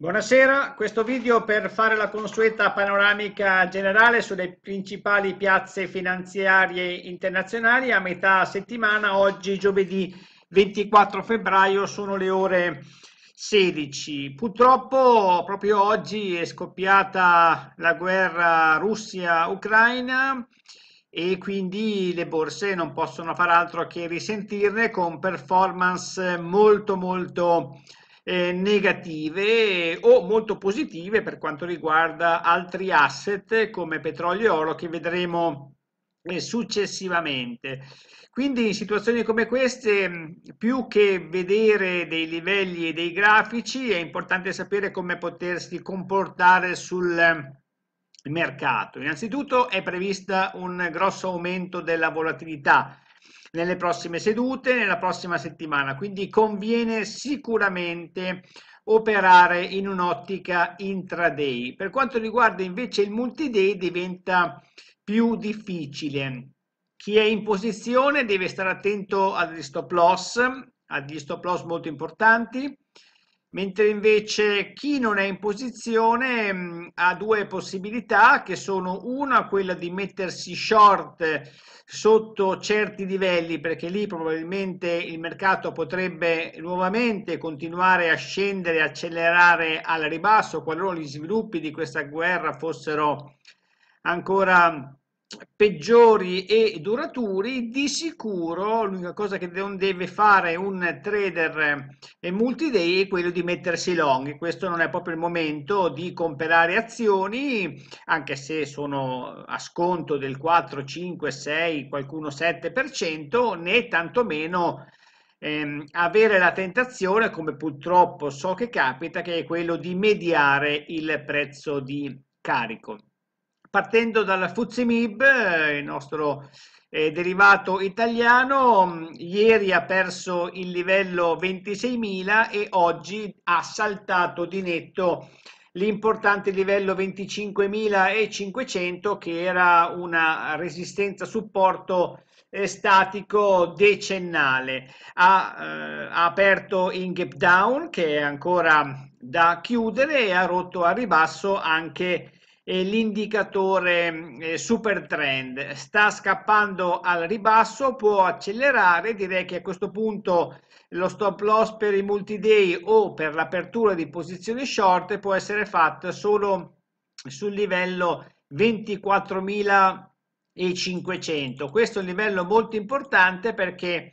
Buonasera, questo video per fare la consueta panoramica generale sulle principali piazze finanziarie internazionali a metà settimana, oggi giovedì 24 febbraio sono le ore 16. Purtroppo proprio oggi è scoppiata la guerra Russia-Ucraina e quindi le borse non possono far altro che risentirne con performance molto molto eh, negative o molto positive per quanto riguarda altri asset come petrolio e oro che vedremo eh, successivamente. Quindi in situazioni come queste, mm, più che vedere dei livelli e dei grafici, è importante sapere come potersi comportare sul mm, mercato. Innanzitutto è prevista un grosso aumento della volatilità nelle prossime sedute, nella prossima settimana. Quindi conviene sicuramente operare in un'ottica intraday. Per quanto riguarda invece il multiday diventa più difficile. Chi è in posizione deve stare attento agli stop loss, agli stop loss molto importanti mentre invece chi non è in posizione mh, mm, ha due possibilità che sono una quella di mettersi short sotto certi livelli perché lì probabilmente il mercato potrebbe nuovamente continuare a scendere accelerare al ribasso qualora gli sviluppi di questa guerra fossero ancora peggiori e duraturi, di sicuro l'unica cosa che non deve fare un trader eh, multiday è quello di mettersi long. Questo non è proprio il momento di comprare azioni, anche se sono a sconto del 4, 5, 6, qualcuno 7%, né tantomeno ehm, avere la tentazione, come purtroppo so che capita, che è quello di mediare il prezzo di carico partendo dal Fuzimib, eh, il nostro eh, derivato italiano, mm, ieri ha perso il livello 26.000 e oggi ha saltato di netto l'importante livello 25.500 che era una resistenza supporto eh, statico decennale. Ha, eh, ha aperto in gap down che è ancora da chiudere e ha rotto a ribasso anche l'indicatore eh, super trend sta scappando al ribasso può accelerare direi che a questo punto lo stop loss per i multi day o per l'apertura di posizioni short può essere fatto solo sul livello 24.500 questo è un livello molto importante perché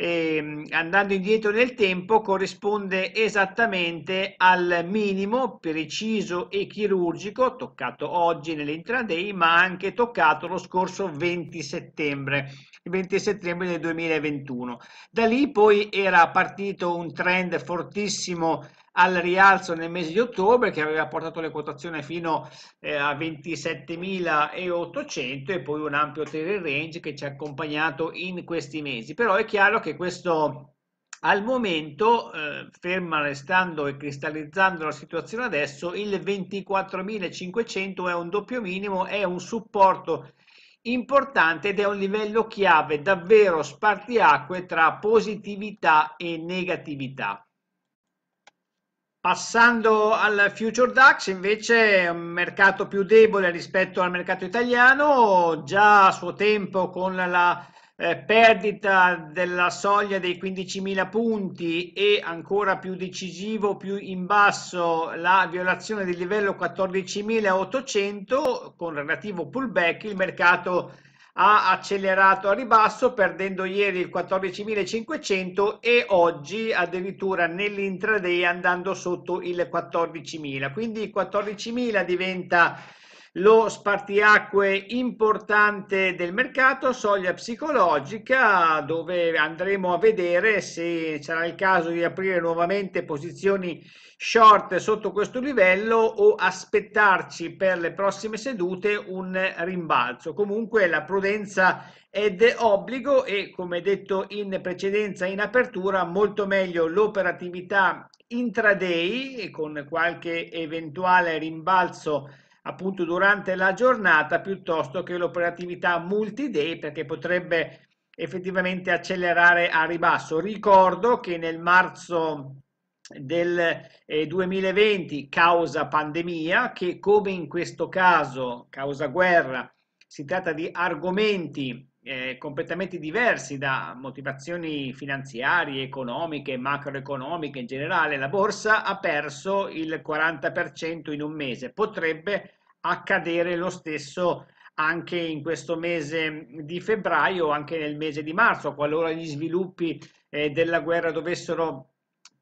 eh, andando indietro nel tempo corrisponde esattamente al minimo preciso e chirurgico toccato oggi nell'intraday ma anche toccato lo scorso 20 settembre 20 settembre del 2021 da lì poi era partito un trend fortissimo al rialzo nel mese di ottobre che aveva portato le quotazioni fino eh, a 27.800 e poi un ampio trail range che ci ha accompagnato in questi mesi. Però è chiaro che questo al momento, eh, ferma restando e cristallizzando la situazione adesso, il 24.500 è un doppio minimo, è un supporto importante ed è un livello chiave davvero spartiacque tra positività e negatività. Passando al Future DAX, invece è un mercato più debole rispetto al mercato italiano, già a suo tempo con la eh, perdita della soglia dei 15.000 punti e ancora più decisivo, più in basso, la violazione del livello 14.800 con relativo pullback, il mercato ha accelerato a ribasso perdendo ieri il 14.500 e oggi addirittura nell'intraday andando sotto il 14.000 quindi il 14.000 diventa lo spartiacque importante del mercato, soglia psicologica, dove andremo a vedere se sarà il caso di aprire nuovamente posizioni short sotto questo livello o aspettarci per le prossime sedute un rimbalzo. Comunque la prudenza ed obbligo e come detto in precedenza in apertura molto meglio l'operatività intraday e con qualche eventuale rimbalzo appunto durante la giornata piuttosto che l'operatività multi-day perché potrebbe effettivamente accelerare a ribasso. Ricordo che nel marzo del 2020 eh, causa pandemia che come in questo caso causa guerra si tratta di argomenti eh, completamente diversi da motivazioni finanziarie, economiche, macroeconomiche in generale, la borsa ha perso il 40% in un mese. Potrebbe accadere lo stesso anche in questo mese di febbraio, anche nel mese di marzo, qualora gli sviluppi eh, della guerra dovessero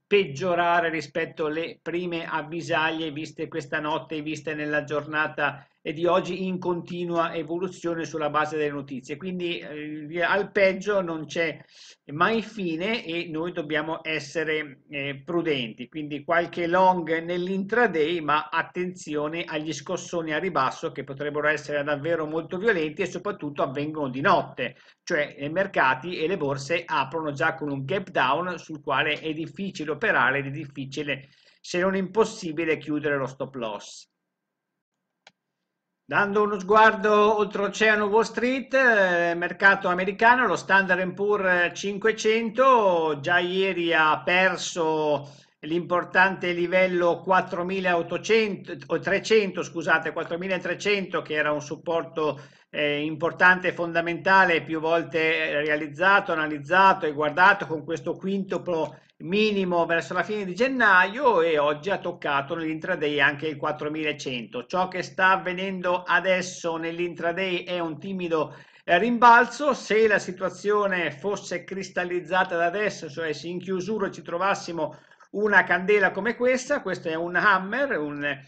peggiorare rispetto alle prime avvisaglie viste questa notte e viste nella giornata e di oggi in continua evoluzione sulla base delle notizie. Quindi eh, al peggio non c'è mai fine e noi dobbiamo essere eh, prudenti. Quindi qualche long nell'intraday, ma attenzione agli scossoni a ribasso che potrebbero essere davvero molto violenti e soprattutto avvengono di notte, cioè i mercati e le borse aprono già con un gap down sul quale è difficile operare ed è difficile se non impossibile chiudere lo stop loss. Dando uno sguardo oltreoceano Wall Street, eh, mercato americano, lo Standard Poor's 500 eh, già ieri ha perso l'importante livello 4300, scusate, 4300 che era un supporto eh, importante e fondamentale, più volte realizzato, analizzato e guardato con questo quintuplo minimo verso la fine di gennaio e oggi ha toccato nell'intraday anche il 4100. Ciò che sta avvenendo adesso nell'intraday è un timido eh, rimbalzo. Se la situazione fosse cristallizzata da adesso, cioè se in chiusura ci trovassimo una candela come questa, questo è un hammer, un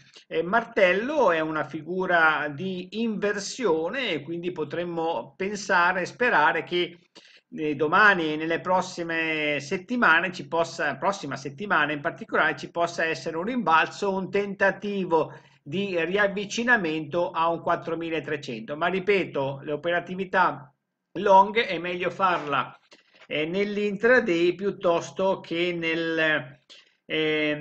martello, è una figura di inversione e quindi potremmo pensare e sperare che eh, domani e nelle prossime settimane ci possa, prossima settimana in particolare, ci possa essere un rimbalzo, un tentativo di riavvicinamento a un 4300. Ma ripeto, l'operatività long è meglio farla eh, nell'intraday piuttosto che nel eh,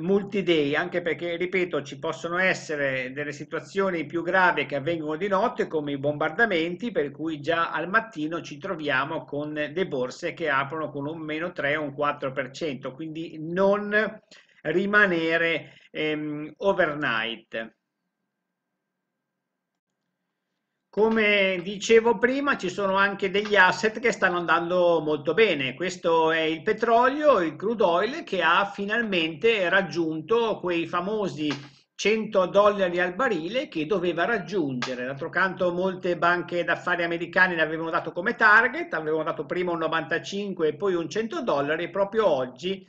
multi-day, anche perché, ripeto, ci possono essere delle situazioni più gravi che avvengono di notte, come i bombardamenti, per cui già al mattino ci troviamo con le borse che aprono con un meno 3 o un 4%, quindi non rimanere ehm, overnight. Come dicevo prima, ci sono anche degli asset che stanno andando molto bene. Questo è il petrolio, il crude oil, che ha finalmente raggiunto quei famosi 100 dollari al barile che doveva raggiungere. D'altro canto molte banche d'affari americane ne avevano dato come target, avevano dato prima un 95 e poi un 100 dollari e proprio oggi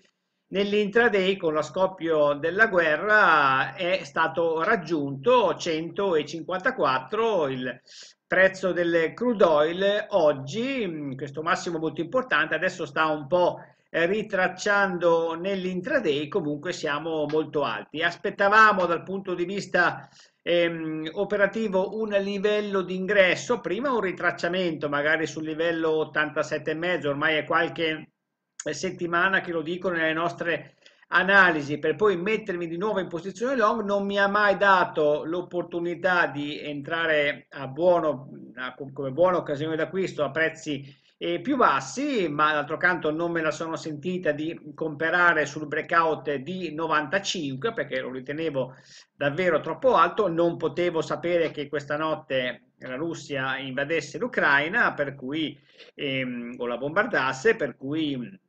nell'intraday con lo scoppio della guerra è stato raggiunto 154 il prezzo del crude oil oggi, mm, questo massimo molto importante, adesso sta un po' eh, ritracciando nell'intraday, comunque siamo molto alti. Aspettavamo dal punto di vista ehm, operativo un livello di ingresso, prima un ritracciamento magari sul livello 87,5, ormai è qualche settimana che lo dico nelle nostre analisi per poi mettermi di nuovo in posizione long non mi ha mai dato l'opportunità di entrare a buono a, come buona occasione d'acquisto a prezzi eh, più bassi ma d'altro canto non me la sono sentita di comprare sul breakout di 95 perché lo ritenevo davvero troppo alto non potevo sapere che questa notte la Russia invadesse l'Ucraina per cui ehm, o la bombardasse per cui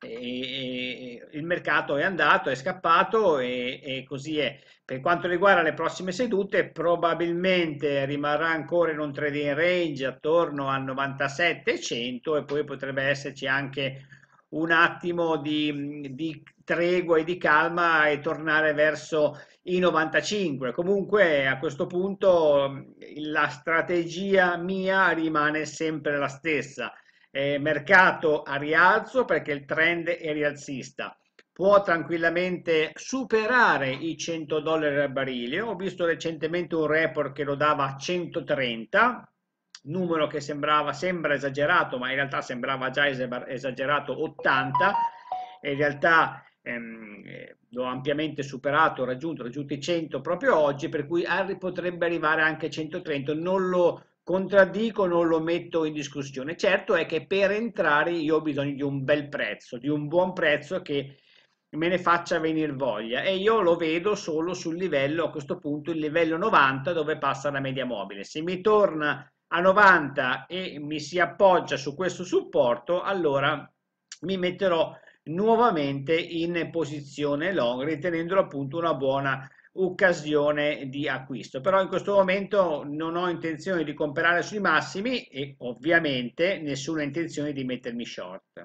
e, e il mercato è andato, è scappato e, e, così è. Per quanto riguarda le prossime sedute, probabilmente rimarrà ancora in un trading range attorno a 100 e poi potrebbe esserci anche un attimo di, di tregua e di calma e tornare verso i 95. Comunque a questo punto la strategia mia rimane sempre la stessa eh, mercato a rialzo perché il trend è rialzista può tranquillamente superare i 100 dollari al barile. Ho visto recentemente un report che lo dava a 130, numero che sembrava, sembra esagerato, ma in realtà sembrava già esagerato 80, in realtà ehm, eh, l'ho ampiamente superato, raggiunto, raggiunto i 100 proprio oggi, per cui potrebbe arrivare anche a 130, non lo contraddico, non lo metto in discussione. Certo è che per entrare io ho bisogno di un bel prezzo, di un buon prezzo che me ne faccia venire voglia e io lo vedo solo sul livello, a questo punto il livello 90 dove passa la media mobile. Se mi torna a 90 e mi si appoggia su questo supporto, allora mi metterò nuovamente in posizione long ritenendolo appunto una buona occasione di acquisto. Però in questo momento non ho intenzione di comprare sui massimi e ovviamente nessuna intenzione di mettermi short.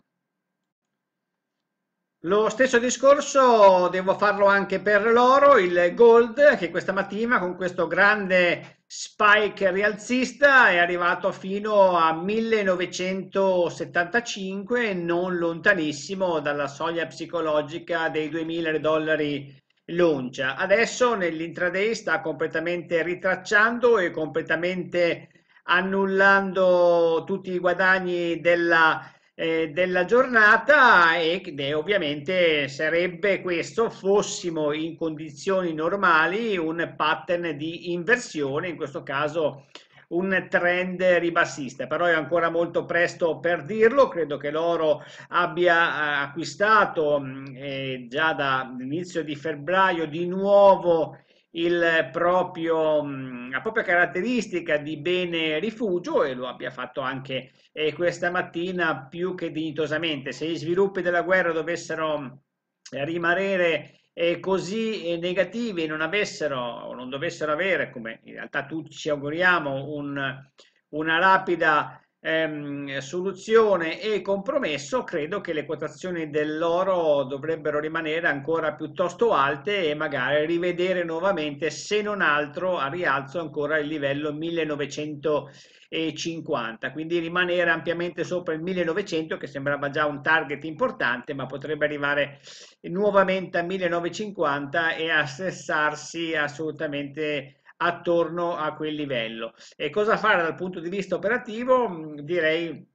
Lo stesso discorso devo farlo anche per l'oro, il gold, che questa mattina con questo grande spike rialzista è arrivato fino a 1975, non lontanissimo dalla soglia psicologica dei 2000 dollari l'oncia. Adesso nell'intraday sta completamente ritracciando e completamente annullando tutti i guadagni della, eh, della giornata e è ovviamente sarebbe questo fossimo in condizioni normali un pattern di inversione, in questo caso un trend ribassista, però è ancora molto presto per dirlo, credo che l'oro abbia eh, acquistato eh, già dall'inizio di febbraio di nuovo proprio, mm, la propria caratteristica di bene rifugio e lo abbia fatto anche eh, questa mattina più che dignitosamente. Se gli sviluppi della guerra dovessero mm, rimanere eh, così negativi non avessero o non dovessero avere, come in realtà tutti ci auguriamo, un, una rapida ehm, soluzione e compromesso, credo che le quotazioni dell'oro dovrebbero rimanere ancora piuttosto alte e magari rivedere nuovamente, se non altro, a rialzo ancora il livello 1950, quindi rimanere ampiamente sopra il 1900 che sembrava già un target importante, ma potrebbe arrivare nuovamente a 1950 e assessarsi assolutamente attorno a quel livello. E cosa fare dal punto di vista operativo? Mm, direi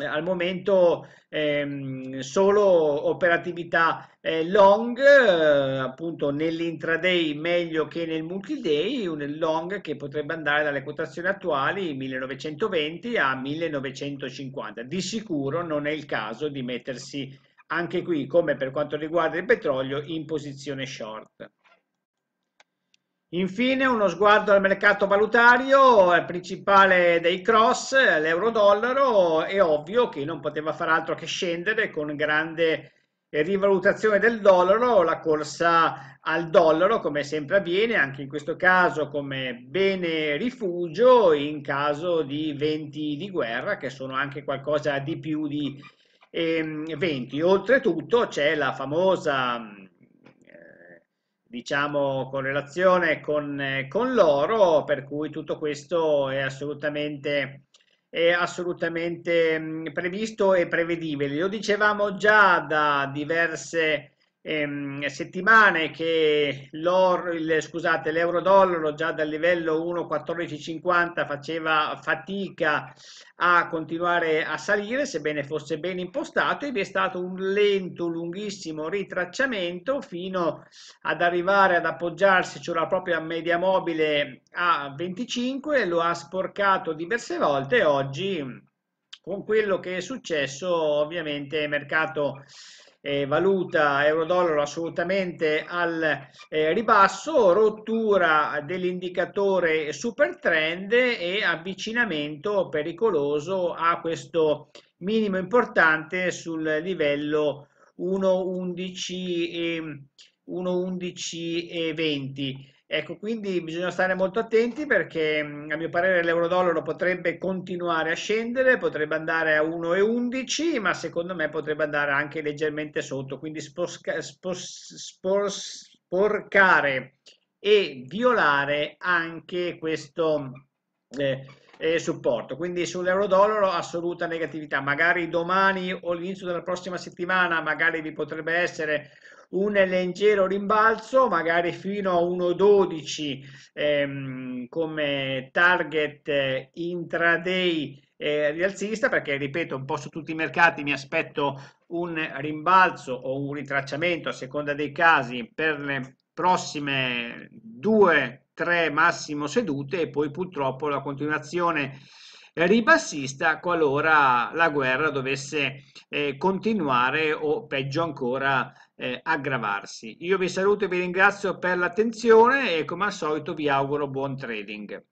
eh, al momento ehm, solo operatività eh, long eh, appunto nell'intraday meglio che nel multi-day un long che potrebbe andare dalle quotazioni attuali 1920 a 1950 di sicuro non è il caso di mettersi anche qui come per quanto riguarda il petrolio in posizione short Infine uno sguardo al mercato valutario, il principale dei cross, l'euro-dollaro, è ovvio che non poteva far altro che scendere con grande rivalutazione del dollaro, la corsa al dollaro come sempre avviene, anche in questo caso come bene rifugio in caso di venti di guerra che sono anche qualcosa di più di eh, 20. Oltretutto c'è la famosa diciamo, correlazione con, eh, con l'oro, per cui tutto questo è assolutamente, è assolutamente mm, previsto e prevedibile. Lo dicevamo già da diverse ehm, settimane che l'euro-dollaro già dal livello 1,1450 faceva fatica a continuare a salire, sebbene fosse ben impostato, e vi è stato un lento, lunghissimo ritracciamento fino ad arrivare ad appoggiarsi sulla propria media mobile a 25, lo ha sporcato diverse volte oggi con quello che è successo ovviamente il mercato eh, valuta euro-dollaro assolutamente al eh, ribasso, rottura dell'indicatore super trend e avvicinamento pericoloso a questo minimo importante sul livello 1.11 e 1.11 e 20. Ecco, quindi bisogna stare molto attenti perché a mio parere l'euro-dollaro potrebbe continuare a scendere, potrebbe andare a 1,11, ma secondo me potrebbe andare anche leggermente sotto, quindi sposca, spos, spos, sporcare e violare anche questo eh, eh, supporto. Quindi sull'euro-dollaro assoluta negatività, magari domani o all'inizio della prossima settimana magari vi potrebbe essere un leggero rimbalzo, magari fino a 1,12 ehm, come target eh, intraday eh, rialzista, perché ripeto, un po' su tutti i mercati mi aspetto un rimbalzo o un ritracciamento a seconda dei casi per le prossime due, tre massimo sedute e poi purtroppo la continuazione ribassista qualora la guerra dovesse eh, continuare o peggio ancora eh, aggravarsi. Io vi saluto e vi ringrazio per l'attenzione e come al solito vi auguro buon trading.